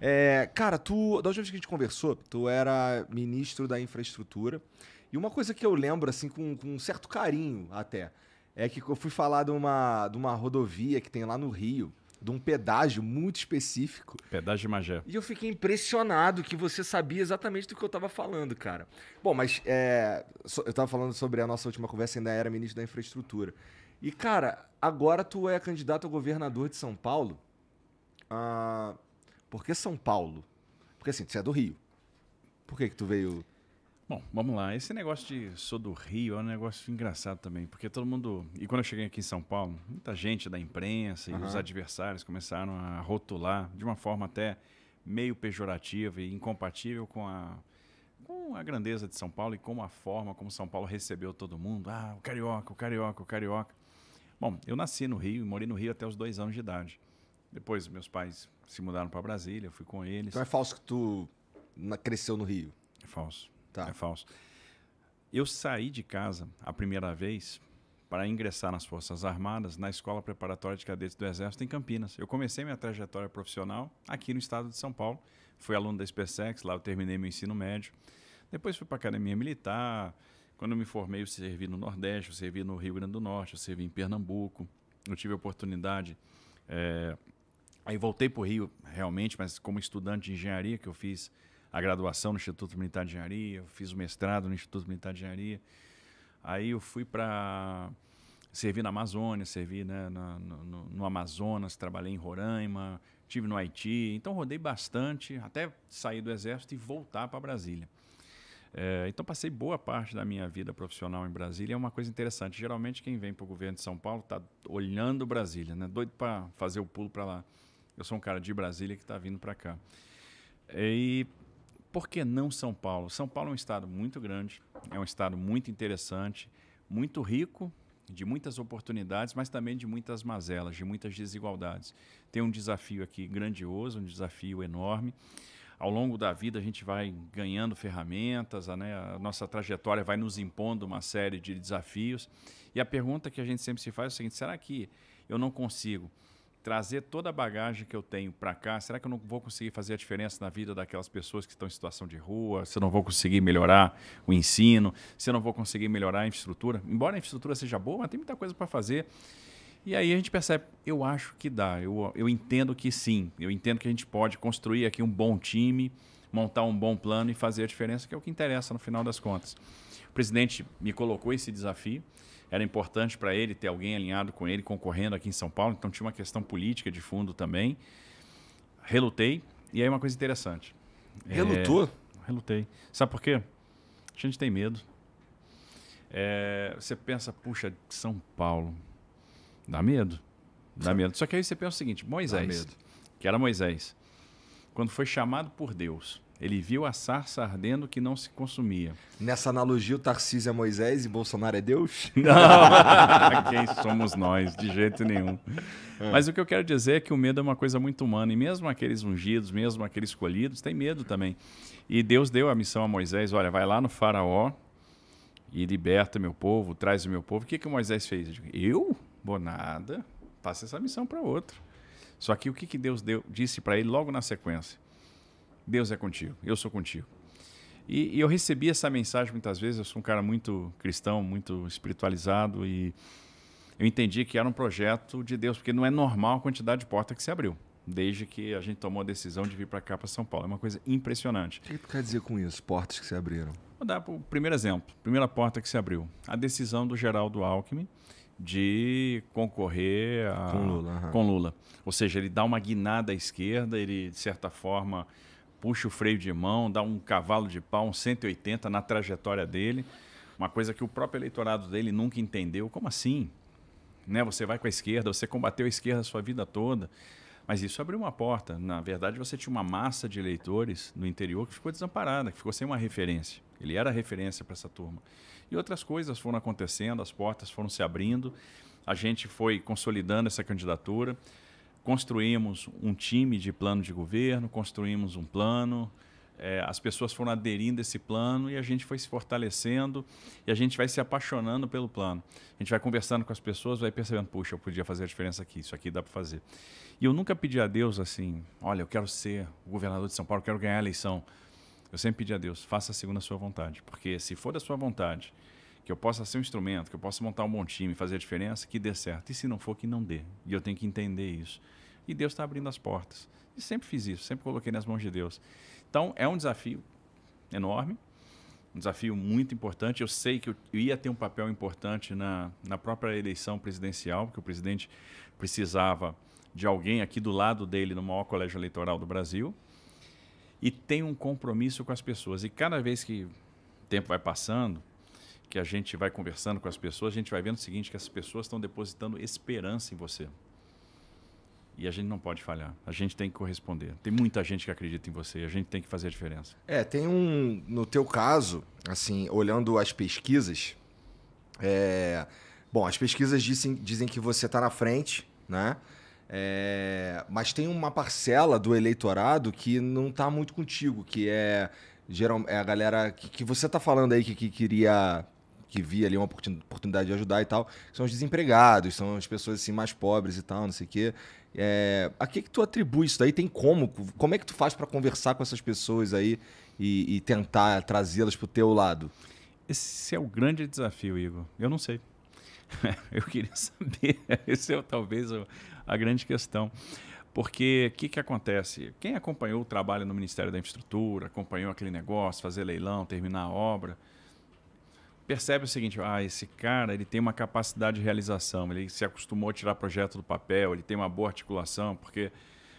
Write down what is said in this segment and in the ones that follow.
É, cara, tu. Da última vez que a gente conversou, tu era ministro da infraestrutura. E uma coisa que eu lembro, assim, com, com um certo carinho até, é que eu fui falar de uma, de uma rodovia que tem lá no Rio, de um pedágio muito específico. Pedágio de Magé. E eu fiquei impressionado que você sabia exatamente do que eu estava falando, cara. Bom, mas é, eu estava falando sobre a nossa última conversa, ainda era ministro da infraestrutura. E, cara, agora tu é candidato a governador de São Paulo. Ah, por que São Paulo? Porque assim, você é do Rio. Por que, que tu veio. Bom, vamos lá. Esse negócio de sou do Rio é um negócio engraçado também, porque todo mundo. E quando eu cheguei aqui em São Paulo, muita gente da imprensa e uhum. os adversários começaram a rotular de uma forma até meio pejorativa e incompatível com a, com a grandeza de São Paulo e com a forma como São Paulo recebeu todo mundo. Ah, o carioca, o carioca, o carioca. Bom, eu nasci no Rio e morei no Rio até os dois anos de idade. Depois meus pais se mudaram para Brasília, eu fui com eles. Então é falso que tu cresceu no Rio? É falso. Tá. É falso. Eu saí de casa a primeira vez para ingressar nas Forças Armadas na Escola Preparatória de Cadetes do Exército em Campinas. Eu comecei minha trajetória profissional aqui no estado de São Paulo. Fui aluno da SpaceX, lá eu terminei meu ensino médio. Depois fui para a Academia Militar. Quando eu me formei, eu servi no Nordeste, eu servi no Rio Grande do Norte, eu servi em Pernambuco. Eu tive a oportunidade é, Aí voltei para o Rio, realmente, mas como estudante de engenharia, que eu fiz a graduação no Instituto Militar de Engenharia, eu fiz o mestrado no Instituto Militar de Engenharia. Aí eu fui para servi na Amazônia, servi né, no, no, no, Amazonas, trabalhei em Roraima, tive no Haiti, então rodei bastante até sair do exército e voltar para Brasília. É, então passei boa parte da minha vida profissional em Brasília. É uma coisa interessante. Geralmente quem vem para o governo de São Paulo está olhando Brasília, né? doido para fazer o pulo para lá. Eu sou um cara de Brasília que está vindo para cá. E por que não São Paulo? São Paulo é um estado muito grande, é um estado muito interessante, muito rico, de muitas oportunidades, mas também de muitas mazelas, de muitas desigualdades. Tem um desafio aqui grandioso, um desafio enorme. Ao longo da vida, a gente vai ganhando ferramentas, a, né? a nossa trajetória vai nos impondo uma série de desafios. E a pergunta que a gente sempre se faz é o seguinte: será que eu não consigo trazer toda a bagagem que eu tenho para cá, será que eu não vou conseguir fazer a diferença na vida daquelas pessoas que estão em situação de rua? Se eu não vou conseguir melhorar o ensino? Se eu não vou conseguir melhorar a infraestrutura? Embora a infraestrutura seja boa, mas tem muita coisa para fazer. E aí a gente percebe, eu acho que dá, eu, eu entendo que sim, eu entendo que a gente pode construir aqui um bom time, montar um bom plano e fazer a diferença, que é o que interessa no final das contas. O presidente me colocou esse desafio era importante para ele ter alguém alinhado com ele concorrendo aqui em São Paulo, então tinha uma questão política de fundo também. Relutei, e aí uma coisa interessante. Relutou? É, relutei. Sabe por quê? A gente tem medo. É, você pensa, puxa, São Paulo. Dá medo. Dá Sim. medo. Só que aí você pensa o seguinte: Moisés, que era Moisés, quando foi chamado por Deus ele viu a sarça ardendo que não se consumia. Nessa analogia, o Tarcísio é Moisés e Bolsonaro é Deus? Não, quem somos nós? De jeito nenhum. É. Mas o que eu quero dizer é que o medo é uma coisa muito humana. E mesmo aqueles ungidos, mesmo aqueles escolhidos, tem medo também. E Deus deu a missão a Moisés: olha, vai lá no Faraó e liberta meu povo, traz o meu povo. O que, que Moisés fez? Eu? Digo, eu? Bom, nada. Passa essa missão para outro. Só que o que, que Deus deu, disse para ele logo na sequência? Deus é contigo, eu sou contigo. E, e, eu recebi essa mensagem muitas vezes. Eu sou um cara muito cristão, muito espiritualizado e eu entendi que era um projeto de Deus, porque não é normal a quantidade de porta que se abriu desde que a gente tomou a decisão de vir para cá, para São Paulo. É uma coisa impressionante. O que, tu quer dizer com isso? Portas que se abriram? Vou dar o primeiro exemplo. Primeira porta que se abriu. A decisão do Geraldo Alckmin de concorrer a... com, Lula, com Lula. Ou seja, ele dá uma guinada à esquerda, ele, de certa forma, puxa o freio de mão, dá um cavalo de pau, um 180 na trajetória dele. Uma coisa que o próprio eleitorado dele nunca entendeu. Como assim? Né? Você vai com a esquerda, você combateu a esquerda a sua vida toda. Mas isso abriu uma porta. Na verdade, você tinha uma massa de eleitores no interior que ficou desamparada, que ficou sem uma referência. Ele era a referência para essa turma. E outras coisas foram acontecendo, as portas foram se abrindo, a gente foi consolidando essa candidatura construímos um time de plano de governo, construímos um plano, é, as pessoas foram aderindo a esse plano e a gente foi se fortalecendo e a gente vai se apaixonando pelo plano. A gente vai conversando com as pessoas, vai percebendo, puxa, eu podia fazer a diferença aqui, isso aqui dá para fazer. E eu nunca pedi a Deus assim, olha, eu quero ser governador de São Paulo, eu quero ganhar a eleição. Eu sempre pedi a Deus, faça segundo a sua vontade, porque se for da sua vontade que eu possa ser um instrumento, que eu possa montar um bom time, fazer a diferença, que dê certo. E se não for, que não dê. E eu tenho que entender isso. E Deus está abrindo as portas. E sempre fiz isso, sempre coloquei nas mãos de Deus. Então, é um desafio enorme, um desafio muito importante. Eu sei que eu ia ter um papel importante na, na própria eleição presidencial, porque o presidente precisava de alguém aqui do lado dele no maior colégio eleitoral do Brasil. E tem um compromisso com as pessoas. E cada vez que o tempo vai passando, que a gente vai conversando com as pessoas, a gente vai vendo o seguinte, que as pessoas estão depositando esperança em você. E a gente não pode falhar. A gente tem que corresponder. Tem muita gente que acredita em você. A gente tem que fazer a diferença. É, tem um. No teu caso, assim, olhando as pesquisas, é, bom, as pesquisas dizem, dizem que você está na frente, né? É, mas tem uma parcela do eleitorado que não está muito contigo, que é geral, é a galera que, que você está falando aí que, que queria que via ali uma oportunidade de ajudar e tal, são os desempregados, são as pessoas assim mais pobres e tal, não sei o quê. É, a que, que tu atribui isso daí? Tem como? Como é que tu faz para conversar com essas pessoas aí e, e tentar trazê-las para o teu lado? Esse é o grande desafio, Igor. Eu não sei. eu queria saber. Esse é talvez a grande questão. Porque o que, que acontece? Quem acompanhou o trabalho no Ministério da Infraestrutura, acompanhou aquele negócio, fazer leilão, terminar a obra, percebe o seguinte: ah, esse cara ele tem uma capacidade de realização, ele se acostumou a tirar projeto do papel, ele tem uma boa articulação, porque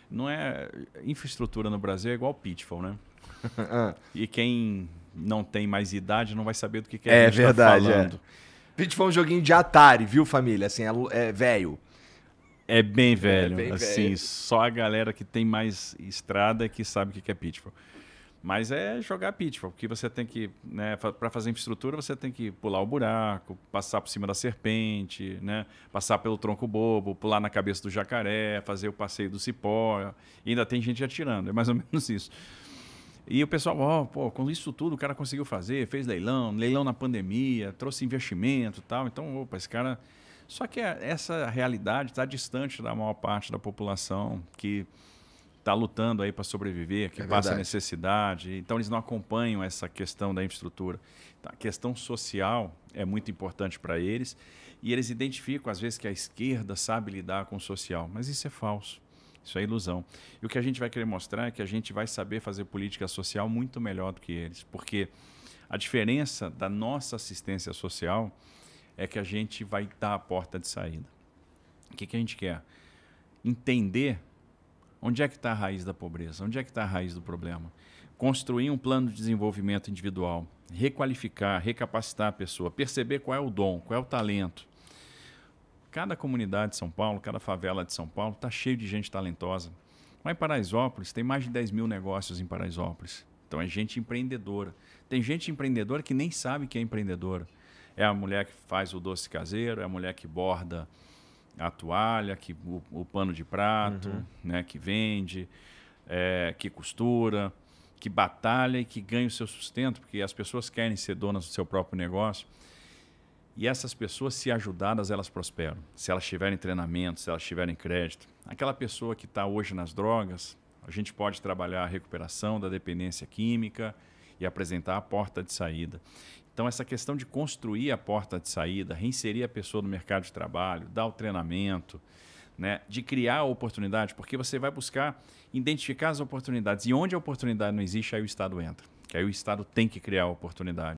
não é infraestrutura no Brasil é igual pitfall, né? Ah. e quem não tem mais idade não vai saber do que, que é. Tá é verdade. Tá falando. É. Pitfall é um joguinho de Atari, viu família? Assim, é, é velho. É bem é velho, é bem assim, velho. só a galera que tem mais estrada que sabe o que é Pitfall. Mas é jogar pitfall, porque você tem que, né, para fazer infraestrutura, você tem que pular o buraco, passar por cima da serpente, né, passar pelo tronco bobo, pular na cabeça do jacaré, fazer o passeio do cipó. E ainda tem gente atirando, é mais ou menos isso. E o pessoal, ó, oh, pô, com isso tudo o cara conseguiu fazer, fez leilão, leilão na pandemia, trouxe investimento tal. Então, opa, esse cara. Só que é essa realidade está distante da maior parte da população que está lutando aí para sobreviver, que é passa verdade. necessidade. Então eles não acompanham essa questão da infraestrutura. Então, a questão social é muito importante para eles e eles identificam às vezes que a esquerda sabe lidar com o social, mas isso é falso. Isso é ilusão. E o que a gente vai querer mostrar é que a gente vai saber fazer política social muito melhor do que eles, porque a diferença da nossa assistência social é que a gente vai dar a porta de saída. O que, que a gente quer? Entender Onde é que está a raiz da pobreza? Onde é que está a raiz do problema? Construir um plano de desenvolvimento individual, requalificar, recapacitar a pessoa, perceber qual é o dom, qual é o talento. Cada comunidade de São Paulo, cada favela de São Paulo está cheio de gente talentosa. Mas em Paraisópolis, tem mais de 10 mil negócios em Paraisópolis. Então é gente empreendedora. Tem gente empreendedora que nem sabe que é empreendedora. É a mulher que faz o doce caseiro, é a mulher que borda a toalha, que, o, o pano de prato, uhum. né, que vende, é, que costura, que batalha e que ganha o seu sustento, porque as pessoas querem ser donas do seu próprio negócio. E essas pessoas, se ajudadas, elas prosperam. Se elas tiverem treinamento, se elas tiverem crédito. Aquela pessoa que está hoje nas drogas, a gente pode trabalhar a recuperação da dependência química, e apresentar a porta de saída. Então, essa questão de construir a porta de saída, reinserir a pessoa no mercado de trabalho, dar o treinamento, né, de criar a oportunidade, porque você vai buscar identificar as oportunidades. E onde a oportunidade não existe, aí o Estado entra. Que aí o Estado tem que criar a oportunidade.